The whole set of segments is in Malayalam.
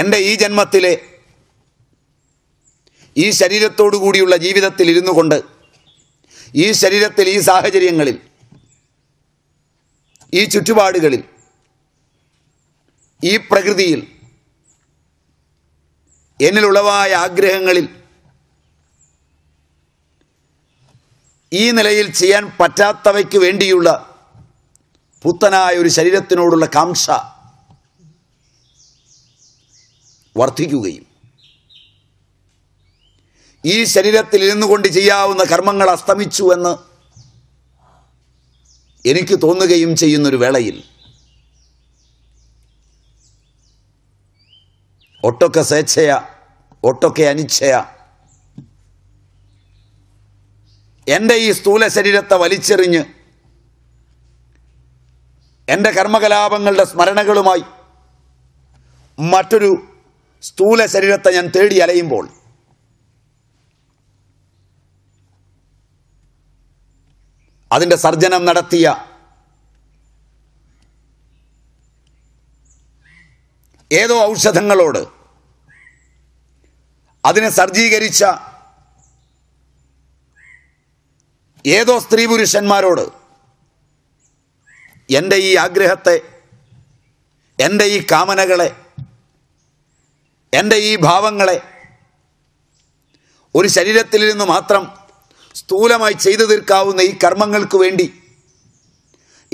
എൻ്റെ ഈ ജന്മത്തിലെ ഈ ശരീരത്തോടു കൂടിയുള്ള ജീവിതത്തിൽ ഇരുന്നു കൊണ്ട് ഈ ശരീരത്തിൽ ഈ സാഹചര്യങ്ങളിൽ ഈ ചുറ്റുപാടുകളിൽ ഈ പ്രകൃതിയിൽ എന്നിലുളവായ ആഗ്രഹങ്ങളിൽ ഈ നിലയിൽ ചെയ്യാൻ പറ്റാത്തവയ്ക്ക് വേണ്ടിയുള്ള പുത്തനായ ഒരു ശരീരത്തിനോടുള്ള കാംക്ഷ വർദ്ധിക്കുകയും ഈ ശരീരത്തിൽ ഇരുന്നു കൊണ്ട് ചെയ്യാവുന്ന കർമ്മങ്ങൾ അസ്തമിച്ചു എന്ന് എനിക്ക് തോന്നുകയും ചെയ്യുന്നൊരു വേളയിൽ ഒട്ടൊക്കെ സ്വേച്ഛയ ഒട്ടൊക്കെ അനിച്ഛയ എൻ്റെ ഈ സ്ഥൂല ശരീരത്തെ വലിച്ചെറിഞ്ഞ് എൻ്റെ കർമ്മകലാപങ്ങളുടെ സ്മരണകളുമായി മറ്റൊരു സ്ഥൂല ശരീരത്തെ ഞാൻ തേടി അലയുമ്പോൾ അതിൻ്റെ സർജനം നടത്തിയ ഏതോ ഔഷധങ്ങളോട് അതിനെ സർജീകരിച്ച ഏതോ സ്ത്രീ പുരുഷന്മാരോട് എൻ്റെ ഈ ആഗ്രഹത്തെ എൻ്റെ ഈ കാമനകളെ എൻ്റെ ഈ ഭാവങ്ങളെ ഒരു ശരീരത്തിൽ നിന്ന് മാത്രം സ്ഥൂലമായി ചെയ്തു തീർക്കാവുന്ന ഈ കർമ്മങ്ങൾക്ക് വേണ്ടി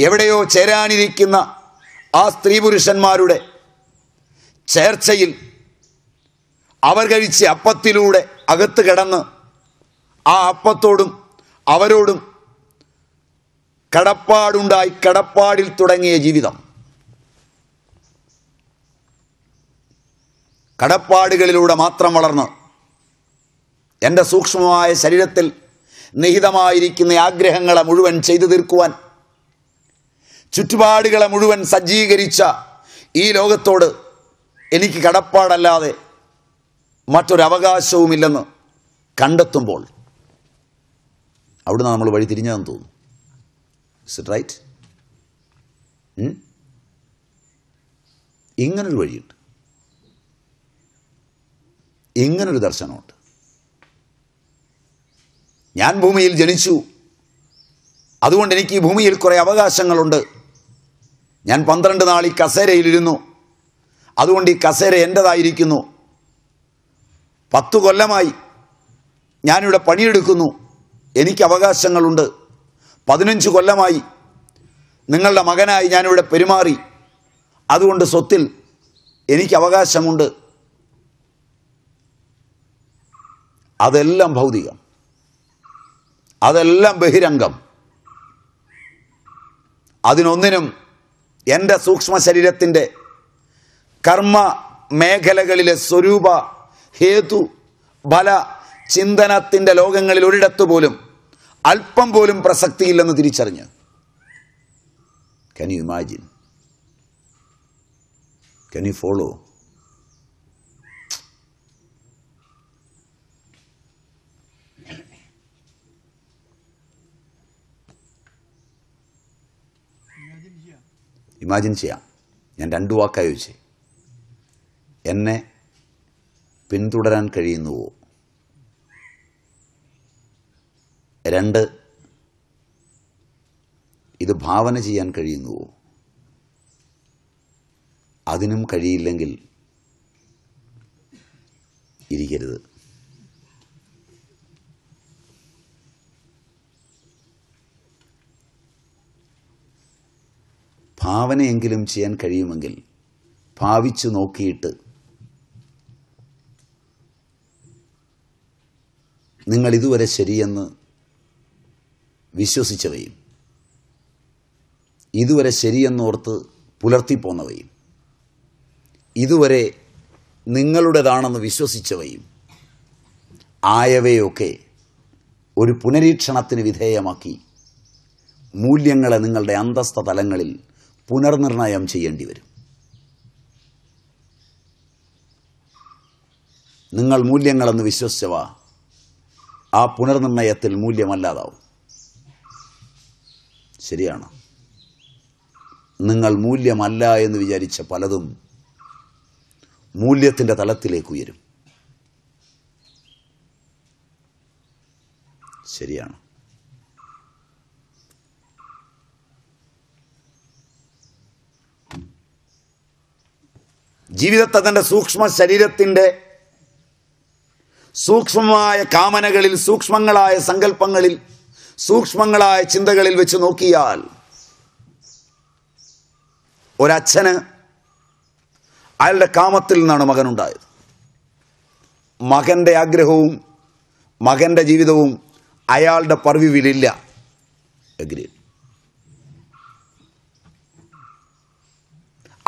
എവിടെയോ ചേരാനിരിക്കുന്ന ആ സ്ത്രീ പുരുഷന്മാരുടെ ചേർച്ചയിൽ അവർ കഴിച്ച അപ്പത്തിലൂടെ അകത്ത് കിടന്ന് ആ അപ്പത്തോടും അവരോടും കടപ്പാടുണ്ടായി കടപ്പാടിൽ തുടങ്ങിയ ജീവിതം കടപ്പാടുകളിലൂടെ മാത്രം വളർന്ന് എൻ്റെ സൂക്ഷ്മമായ ശരീരത്തിൽ നിഹിതമായിരിക്കുന്ന ആഗ്രഹങ്ങളെ മുഴുവൻ ചെയ്തു തീർക്കുവാൻ ചുറ്റുപാടുകളെ മുഴുവൻ സജ്ജീകരിച്ച ഈ ലോകത്തോട് എനിക്ക് കടപ്പാടല്ലാതെ മറ്റൊരവകാശവുമില്ലെന്ന് കണ്ടെത്തുമ്പോൾ അവിടുന്ന് നമ്മൾ വഴി തിരിഞ്ഞതെന്ന് തോന്നുന്നു ഇസ് റൈറ്റ് ഇങ്ങനൊരു വഴിയുണ്ട് ഇങ്ങനൊരു ദർശനമുണ്ട് ഞാൻ ഭൂമിയിൽ ജനിച്ചു അതുകൊണ്ട് എനിക്ക് ഈ ഭൂമിയിൽ കുറേ അവകാശങ്ങളുണ്ട് ഞാൻ പന്ത്രണ്ട് നാൾ ഈ കസേരയിലിരുന്നു അതുകൊണ്ട് ഈ കസേര എൻ്റെതായിരിക്കുന്നു പത്തു കൊല്ലമായി ഞാനിവിടെ പണിയെടുക്കുന്നു എനിക്ക് അവകാശങ്ങളുണ്ട് പതിനഞ്ച് കൊല്ലമായി നിങ്ങളുടെ മകനായി ഞാനിവിടെ പെരുമാറി അതുകൊണ്ട് സ്വത്തിൽ എനിക്ക് അവകാശമുണ്ട് അതെല്ലാം ഭൗതികം അതെല്ലാം ബഹിരംഗം അതിനൊന്നിനും എൻ്റെ സൂക്ഷ്മ ശരീരത്തിൻ്റെ കർമ്മ മേഖലകളിലെ സ്വരൂപ ഹേതു ബല ചിന്തനത്തിൻ്റെ ലോകങ്ങളിൽ ഒരിടത്തു പോലും അല്പം പോലും പ്രസക്തിയില്ലെന്ന് തിരിച്ചറിഞ്ഞ് can you imagine can you follow imagine ചെയ്യാം ഞാൻ രണ്ടു വാക്കായി വെച്ച് എന്നെ പിന്തുടരാൻ കഴിയുന്നുവോ രണ്ട് ഇത് ഭാവന ചെയ്യാൻ കഴിയുന്നുവോ അതിനും കഴിയില്ലെങ്കിൽ ഇരിക്കരുത് ഭാവനയെങ്കിലും ചെയ്യാൻ കഴിയുമെങ്കിൽ ഭാവിച്ചു നോക്കിയിട്ട് നിങ്ങൾ ഇതുവരെ ശരിയെന്ന് വിശ്വസിച്ചവയും ഇതുവരെ ശരിയെന്നോർത്ത് പുലർത്തിപ്പോന്നവയും ഇതുവരെ നിങ്ങളുടേതാണെന്ന് വിശ്വസിച്ചവയും ആയവയൊക്കെ ഒരു പുനരീക്ഷണത്തിന് വിധേയമാക്കി മൂല്യങ്ങളെ നിങ്ങളുടെ അന്തസ്ഥ തലങ്ങളിൽ പുനർനിർണയം ചെയ്യേണ്ടി വരും നിങ്ങൾ മൂല്യങ്ങളെന്ന് വിശ്വസിച്ചവ ആ പുനർനിർണയത്തിൽ മൂല്യമല്ലാതാവും ശരിയാണ് നിങ്ങൾ മൂല്യമല്ല എന്ന് വിചാരിച്ച പലതും മൂല്യത്തിൻ്റെ തലത്തിലേക്ക് ഉയരും ശരിയാണ് ജീവിതത്തെ തൻ്റെ സൂക്ഷ്മ ശരീരത്തിൻ്റെ സൂക്ഷ്മമായ കാമനകളിൽ സൂക്ഷ്മങ്ങളായ സങ്കല്പങ്ങളിൽ സൂക്ഷ്മങ്ങളായ ചിന്തകളിൽ വെച്ച് നോക്കിയാൽ ഒരച്ഛന് അയാളുടെ കാമത്തിൽ നിന്നാണ് മകനുണ്ടായത് മകൻ്റെ ആഗ്രഹവും മകൻ്റെ ജീവിതവും അയാളുടെ പർവിവിലില്ല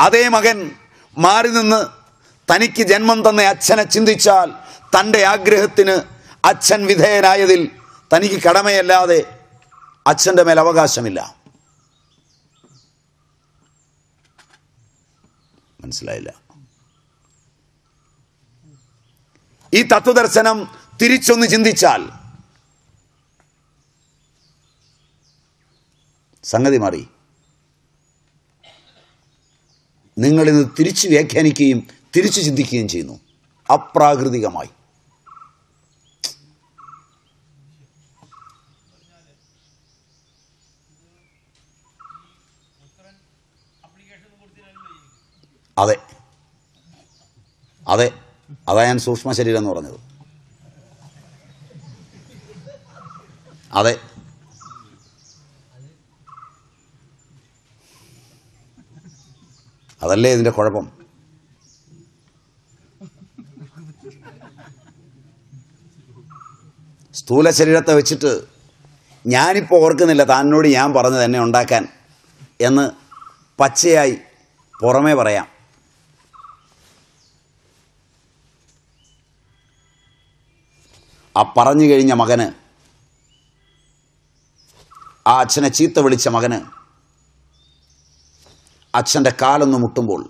അതേ മകൻ മാറി നിന്ന് തനിക്ക് ജന്മം തന്ന അച്ഛനെ ചിന്തിച്ചാൽ തൻ്റെ ആഗ്രഹത്തിന് അച്ഛൻ വിധേയനായതിൽ തനിക്ക് കടമയല്ലാതെ അച്ഛൻ്റെ മേൽ അവകാശമില്ല മനസ്സിലായില്ല ഈ തത്വദർശനം തിരിച്ചൊന്ന് ചിന്തിച്ചാൽ സംഗതി മാറി നിങ്ങളിന്ന് തിരിച്ച് വ്യാഖ്യാനിക്കുകയും തിരിച്ച് ചിന്തിക്കുകയും ചെയ്യുന്നു അപ്രാകൃതികമായി അതെ അതെ അതാ ഞാൻ സൂക്ഷ്മ ശരീരം എന്ന് പറഞ്ഞത് അതെ അതല്ലേ ഇതിൻ്റെ കുഴപ്പം സ്ഥൂല ശരീരത്തെ വെച്ചിട്ട് ഞാനിപ്പോൾ ഓർക്കുന്നില്ല താനോട് ഞാൻ പറഞ്ഞത് എന്നെ ഉണ്ടാക്കാൻ എന്ന് പച്ചയായി പുറമേ പറയാം ആ പറഞ്ഞു കഴിഞ്ഞ മകന് ആ അച്ഛനെ ചീത്ത വിളിച്ച മകന് അച്ഛൻ്റെ കാലൊന്ന് മുട്ടുമ്പോൾ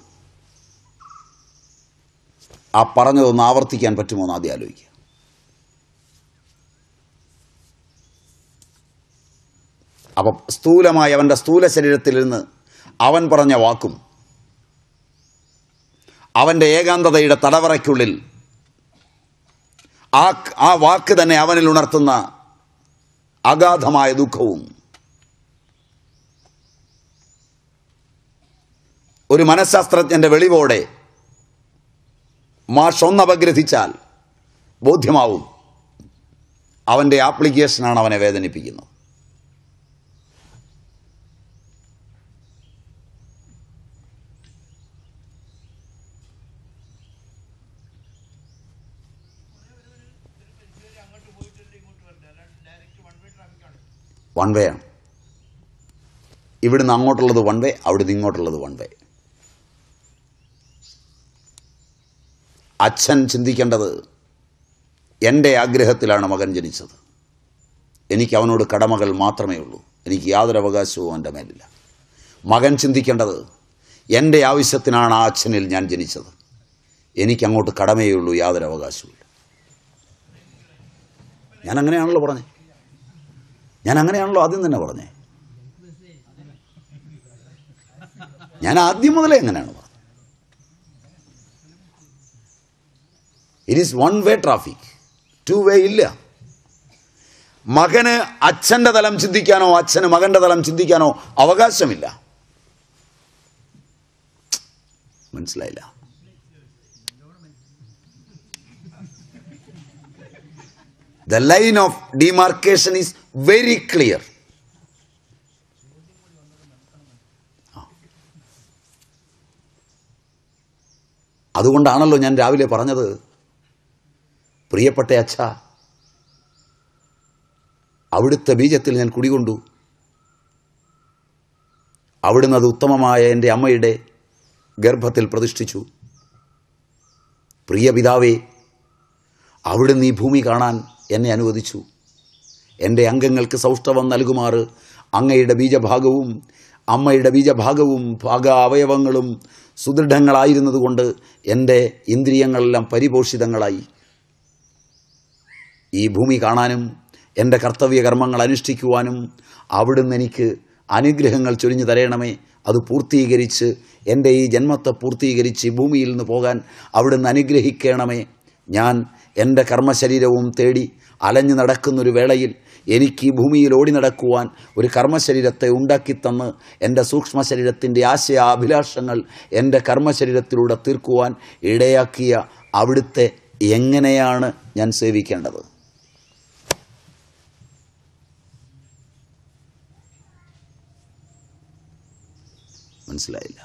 ആ പറഞ്ഞതൊന്ന് ആവർത്തിക്കാൻ പറ്റുമോ എന്ന് ആദ്യം ആലോചിക്കുക അപ്പം സ്ഥൂലമായ അവൻ്റെ സ്ഥൂല ശരീരത്തിൽ നിന്ന് അവൻ പറഞ്ഞ വാക്കും അവൻ്റെ ഏകാന്തതയുടെ തടവറയ്ക്കുള്ളിൽ ആ ആ വാക്ക് തന്നെ അവനിൽ ഉണർത്തുന്ന അഗാധമായ ദുഃഖവും ഒരു മനഃശാസ്ത്രജ്ഞൻ്റെ വെളിവോടെ മാഷ് ഒന്നപഗ്രഹിച്ചാൽ ബോധ്യമാവും അവൻ്റെ ആപ്ലിക്കേഷനാണ് അവനെ വേദനിപ്പിക്കുന്നത് വൺ വേ ആണ് ഇവിടുന്ന് അങ്ങോട്ടുള്ളത് വൺ വേ അവിടുന്ന് ഇങ്ങോട്ടുള്ളത് വൺ വേ അച്ഛൻ ചിന്തിക്കേണ്ടത് എൻ്റെ ആഗ്രഹത്തിലാണ് മകൻ ജനിച്ചത് എനിക്ക് അവനോട് കടമകൾ മാത്രമേ ഉള്ളൂ എനിക്ക് യാതൊരു അവകാശവും എൻ്റെ മേലില്ല മകൻ ചിന്തിക്കേണ്ടത് എൻ്റെ ആവശ്യത്തിനാണ് ആ അച്ഛനിൽ ഞാൻ ജനിച്ചത് എനിക്കങ്ങോട്ട് കടമേ ഉള്ളൂ യാതൊരു അവകാശവുമില്ല ഞാൻ അങ്ങനെയാണല്ലോ പറഞ്ഞത് ഞാൻ അങ്ങനെയാണല്ലോ ആദ്യം തന്നെ പറഞ്ഞേ ഞാൻ ആദ്യം മുതലേ എങ്ങനെയാണ് it is one way traffic two way ഇല്ല മകന് അച്ഛൻ്റെ തലം ചിന്തിക്കാനോ അച്ഛന് മകൻ്റെ തലം ചിന്തിക്കാനോ അവകാശമില്ല മനസ്സിലായില്ല the line of demarcation is very clear അതുകൊണ്ടാണല്ലോ ഞാൻ രാവിലെ പറഞ്ഞത് പ്രിയപ്പെട്ട അച്ഛ അവിടുത്തെ ബീജത്തിൽ ഞാൻ കുടികൊണ്ടു അവിടുന്ന് അത് ഉത്തമമായ എൻ്റെ അമ്മയുടെ ഗർഭത്തിൽ പ്രതിഷ്ഠിച്ചു പ്രിയ പിതാവേ അവിടുന്ന് ഈ ഭൂമി കാണാൻ എന്നെ അനുവദിച്ചു എൻ്റെ അംഗങ്ങൾക്ക് സൗഷ്ഠവം നൽകുമാറ് അങ്ങയുടെ ബീജഭാഗവും അമ്മയുടെ ബീജഭാഗവും ഭാഗ അവയവങ്ങളും സുദൃഢങ്ങളായിരുന്നതുകൊണ്ട് എൻ്റെ ഇന്ദ്രിയങ്ങളെല്ലാം പരിപോഷിതങ്ങളായി ഈ ഭൂമി കാണാനും എൻ്റെ കർത്തവ്യകർമ്മങ്ങൾ അനുഷ്ഠിക്കുവാനും അവിടുന്ന് എനിക്ക് അനുഗ്രഹങ്ങൾ ചൊരിഞ്ഞു തരയണമേ അത് പൂർത്തീകരിച്ച് എൻ്റെ ഈ ജന്മത്തെ പൂർത്തീകരിച്ച് ഭൂമിയിൽ നിന്ന് പോകാൻ അവിടുന്ന് അനുഗ്രഹിക്കണമേ ഞാൻ എൻ്റെ കർമ്മശരീരവും തേടി അലഞ്ഞു നടക്കുന്നൊരു വേളയിൽ എനിക്ക് ഈ ഭൂമിയിൽ ഓടി നടക്കുവാൻ ഒരു കർമ്മശരീരത്തെ ഉണ്ടാക്കിത്തന്ന് എൻ്റെ സൂക്ഷ്മ ശരീരത്തിൻ്റെ ആശയ അഭിലാഷങ്ങൾ എൻ്റെ കർമ്മശരീരത്തിലൂടെ തീർക്കുവാൻ ഇടയാക്കിയ അവിടുത്തെ എങ്ങനെയാണ് ഞാൻ സേവിക്കേണ്ടത് മനസ്സിലായില്ല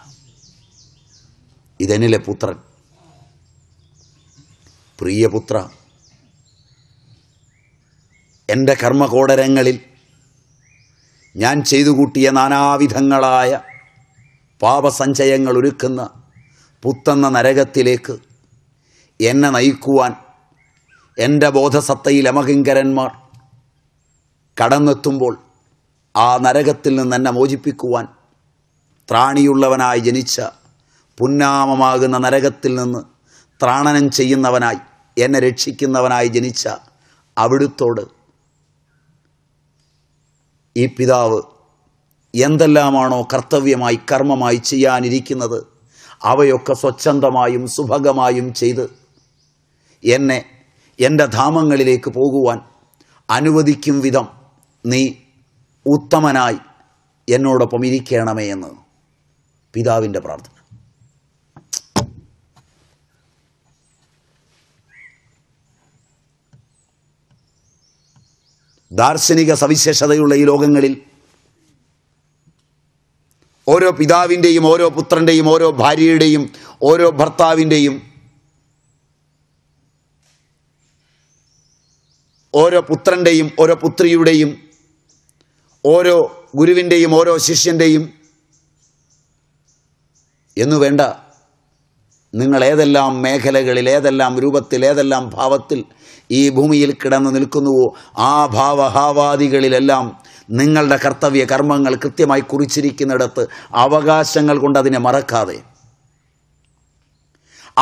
ഇതനിലെ പുത്രൻ പ്രിയപുത്ര എൻ്റെ കർമ്മകോടരങ്ങളിൽ ഞാൻ ചെയ്തു കൂട്ടിയ നാനാവിധങ്ങളായ പാപസഞ്ചയങ്ങൾ ഒരുക്കുന്ന പുത്തെന്ന നരകത്തിലേക്ക് എന്നെ നയിക്കുവാൻ എൻ്റെ ബോധസത്തയിൽ അമകിങ്കരന്മാർ കടന്നെത്തുമ്പോൾ ആ നരകത്തിൽ നിന്ന് എന്നെ മോചിപ്പിക്കുവാൻ ത്രാണിയുള്ളവനായി ജനിച്ച പുന്നാമമാകുന്ന നരകത്തിൽ നിന്ന് ത്രാണനം ചെയ്യുന്നവനായി എന്നെ രക്ഷിക്കുന്നവനായി ജനിച്ച അവിടുത്തോട് ഈ പിതാവ് എന്തെല്ലാമാണോ കർത്തവ്യമായി കർമ്മമായി ചെയ്യാനിരിക്കുന്നത് അവയൊക്കെ സ്വച്ഛന്തമായും സുഭഗമായും ചെയ്ത് എന്നെ എൻ്റെ ധാമങ്ങളിലേക്ക് പോകുവാൻ അനുവദിക്കും വിധം നീ ഉത്തമനായി എന്നോടൊപ്പം ഇരിക്കണമേ എന്ന് പിതാവിൻ്റെ പ്രാർത്ഥന ദാർശനിക സവിശേഷതയുള്ള ഈ ലോകങ്ങളിൽ ഓരോ പിതാവിൻ്റെയും ഓരോ പുത്രൻ്റെയും ഓരോ ഭാര്യയുടെയും ഓരോ ഭർത്താവിൻ്റെയും ഓരോ പുത്രൻ്റെയും ഓരോ പുത്രിയുടെയും ഓരോ ഗുരുവിൻ്റെയും ഓരോ ശിഷ്യൻ്റെയും എന്നു വേണ്ട നിങ്ങൾ ഏതെല്ലാം മേഖലകളിൽ ഏതെല്ലാം രൂപത്തിൽ ഏതെല്ലാം ഭാവത്തിൽ ഈ ഭൂമിയിൽ കിടന്നു നിൽക്കുന്നുവോ ആ ഭാവഹാവാദികളിലെല്ലാം നിങ്ങളുടെ കർത്തവ്യ കർമ്മങ്ങൾ കൃത്യമായി കുറിച്ചിരിക്കുന്നിടത്ത് അവകാശങ്ങൾ കൊണ്ട് അതിനെ മറക്കാതെ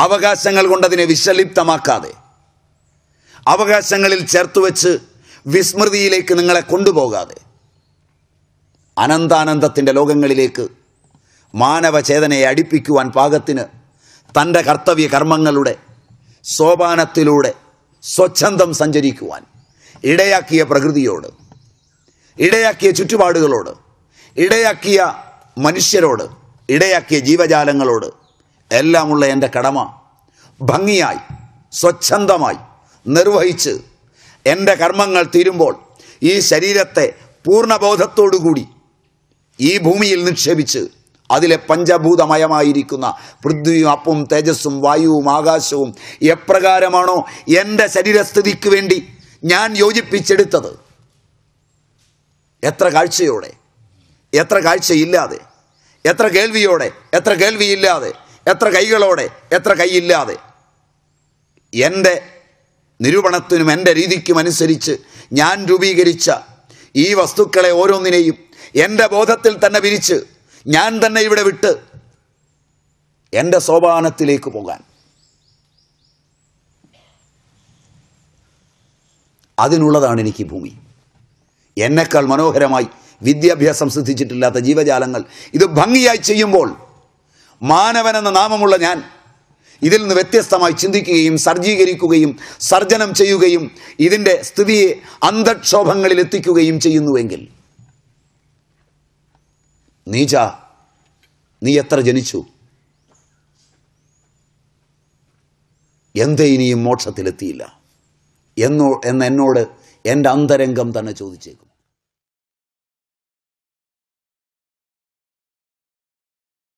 അവകാശങ്ങൾ കൊണ്ട് അതിനെ വിശലിപ്തമാക്കാതെ അവകാശങ്ങളിൽ ചേർത്തുവെച്ച് വിസ്മൃതിയിലേക്ക് നിങ്ങളെ കൊണ്ടുപോകാതെ അനന്താനന്ദത്തിൻ്റെ ലോകങ്ങളിലേക്ക് മാനവചേതനയെ അടിപ്പിക്കുവാൻ പാകത്തിന് തൻ്റെ കർത്തവ്യ കർമ്മങ്ങളുടെ സോപാനത്തിലൂടെ സ്വച്ഛന്തം സഞ്ചരിക്കുവാൻ ഇടയാക്കിയ പ്രകൃതിയോട് ഇടയാക്കിയ ചുറ്റുപാടുകളോട് ഇടയാക്കിയ മനുഷ്യരോട് ഇടയാക്കിയ ജീവജാലങ്ങളോട് എല്ലാമുള്ള എൻ്റെ കടമ ഭംഗിയായി സ്വച്ഛന്തമായി നിർവഹിച്ച് എൻ്റെ കർമ്മങ്ങൾ തീരുമ്പോൾ ഈ ശരീരത്തെ പൂർണ്ണബോധത്തോടുകൂടി ഈ ഭൂമിയിൽ നിക്ഷേപിച്ച് അതിലെ പഞ്ചഭൂതമയമായിരിക്കുന്ന പൃഥ്വിയും അപ്പും തേജസ്സും വായുവും ആകാശവും എപ്രകാരമാണോ എൻ്റെ ശരീരസ്ഥിതിക്ക് വേണ്ടി ഞാൻ യോജിപ്പിച്ചെടുത്തത് എത്ര കാഴ്ചയോടെ എത്ര കാഴ്ചയില്ലാതെ എത്ര കേൾവിയോടെ എത്ര കേൾവിയില്ലാതെ എത്ര കൈകളോടെ എത്ര കൈയില്ലാതെ എൻ്റെ നിരൂപണത്തിനും എൻ്റെ രീതിക്കും അനുസരിച്ച് ഞാൻ രൂപീകരിച്ച ഈ വസ്തുക്കളെ ഓരോന്നിനെയും എൻ്റെ ബോധത്തിൽ തന്നെ വിരിച്ച് ഞാൻ തന്നെ ഇവിടെ വിട്ട് എൻ്റെ സോപാനത്തിലേക്ക് പോകാൻ അതിനുള്ളതാണ് എനിക്ക് ഭൂമി എന്നെക്കാൾ മനോഹരമായി വിദ്യാഭ്യാസം സിദ്ധിച്ചിട്ടില്ലാത്ത ജീവജാലങ്ങൾ ഇത് ഭംഗിയായി ചെയ്യുമ്പോൾ മാനവൻ എന്ന നാമമുള്ള ഞാൻ ഇതിൽ നിന്ന് വ്യത്യസ്തമായി ചിന്തിക്കുകയും സർജീകരിക്കുകയും സർജനം ചെയ്യുകയും ഇതിൻ്റെ സ്ഥിതിയെ അന്തക്ഷോഭങ്ങളിൽ എത്തിക്കുകയും ചെയ്യുന്നുവെങ്കിൽ നീജ നീ എത്ര ജനിച്ചു എന്തേ ഇനിയും മോക്ഷത്തിലെത്തിയില്ല എന്നോ എന്ന് എന്നോട് എൻ്റെ അന്തരംഗം തന്നെ ചോദിച്ചേക്കും